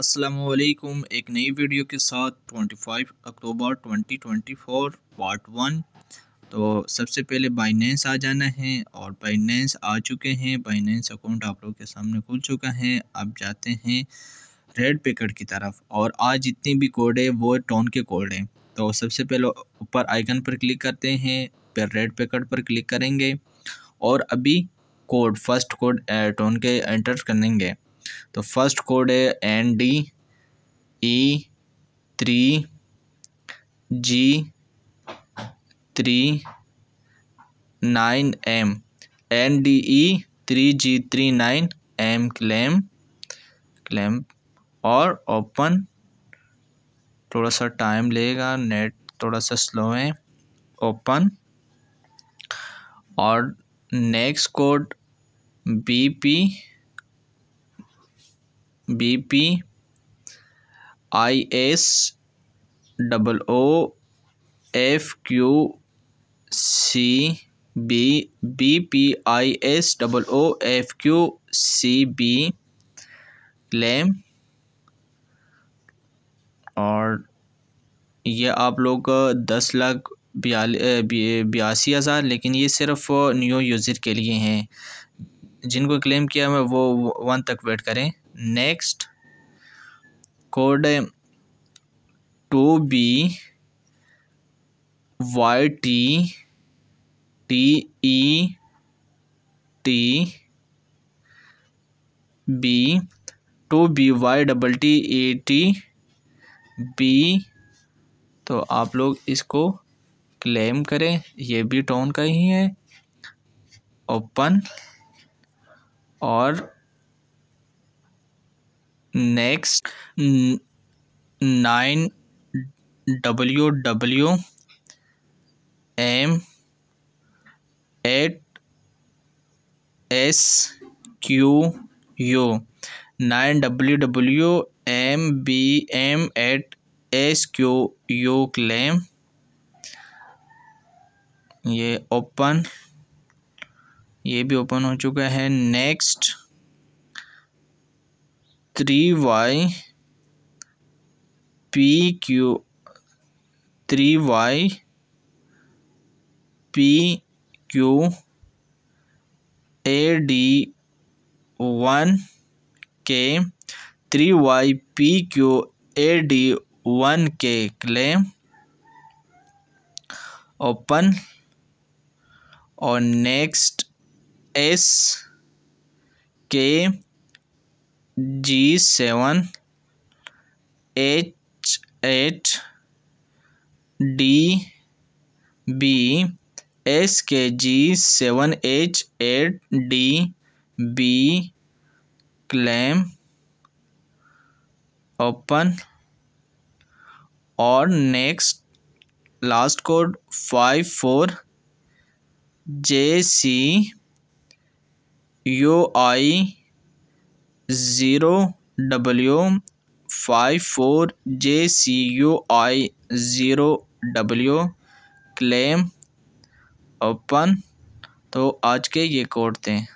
असलकुम एक नई वीडियो के साथ 25 अक्टूबर 2024 पार्ट वन तो सबसे पहले बाइनेंस आ जाना है और बाइनेंस आ चुके हैं बाइनेंस अकाउंट आप लोग के सामने खुल चुका है अब जाते हैं रेड पैकेट की तरफ और आज जितने भी कोड है वो टोन के कोड हैं तो सबसे पहले ऊपर आइकन पर क्लिक करते हैं फिर रेड पैकेट पर क्लिक करेंगे और अभी कोड फर्स्ट कोड टोन के एंटर करेंगे तो फर्स्ट कोड है N D E three G three nine M N D E three G three nine M claim claim और ओपन थोड़ा सा टाइम लेगा नेट थोड़ा सा स्लो है ओपन और next code B P B P I S double O F Q C B B P I S double O F Q C B claim और ये आप लोग दस लाख बयासी हज़ार लेकिन ये सिर्फ न्यू यूज़र के लिए हैं जिनको क्लेम किया मैं वो वन तक वेट करें next code to be y t t e t b two B Y double T A T B तो आप लोग इसको क्लेम करें ये भी टोन का ही है ओपन और next nine W W M eight S Q U nine W W M B M eight S Q U claim ये ओपन ये भी ओपन हो चुका है next three Y P Q three Y P Q A D one K three Y P Q A D one K claim open और next S K G seven H eight D B S K G seven H eight D B claim open और next last code five four J C U I zero W five four J C U I zero W claim open तो आज के ये code थे